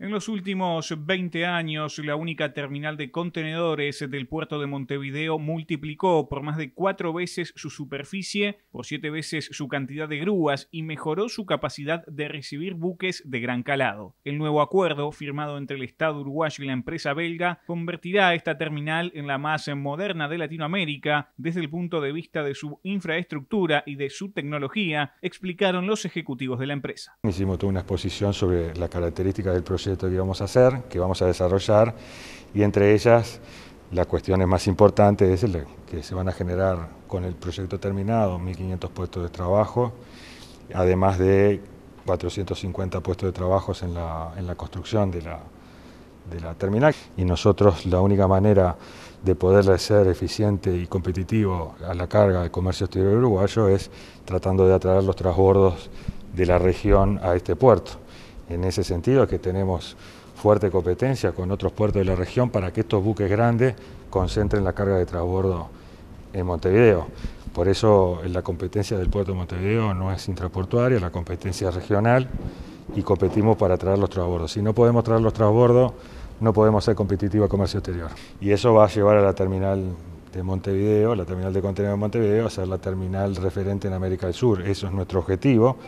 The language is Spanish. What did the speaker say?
En los últimos 20 años, la única terminal de contenedores del puerto de Montevideo multiplicó por más de cuatro veces su superficie, por siete veces su cantidad de grúas y mejoró su capacidad de recibir buques de gran calado. El nuevo acuerdo, firmado entre el Estado uruguayo y la empresa belga, convertirá esta terminal en la más moderna de Latinoamérica desde el punto de vista de su infraestructura y de su tecnología, explicaron los ejecutivos de la empresa. Hicimos toda una exposición sobre las características del proceso que vamos a hacer, que vamos a desarrollar, y entre ellas la cuestión más importante es que se van a generar con el proyecto terminado 1.500 puestos de trabajo, además de 450 puestos de trabajo en la, construcción de la, terminal. Y nosotros la única manera de poder ser eficiente y competitivo a la carga del comercio exterior uruguayo es tratando de atraer los transbordos de la región a este puerto en ese sentido, es que tenemos fuerte competencia con otros puertos de la región para que estos buques grandes concentren la carga de transbordo en Montevideo. Por eso la competencia del puerto de Montevideo no es intraportuaria, la competencia es regional y competimos para traer los transbordos. Si no podemos traer los transbordos, no podemos ser competitivos a comercio exterior. Y eso va a llevar a la terminal de Montevideo, la terminal de contenedores de Montevideo, a ser la terminal referente en América del Sur. Eso es nuestro objetivo.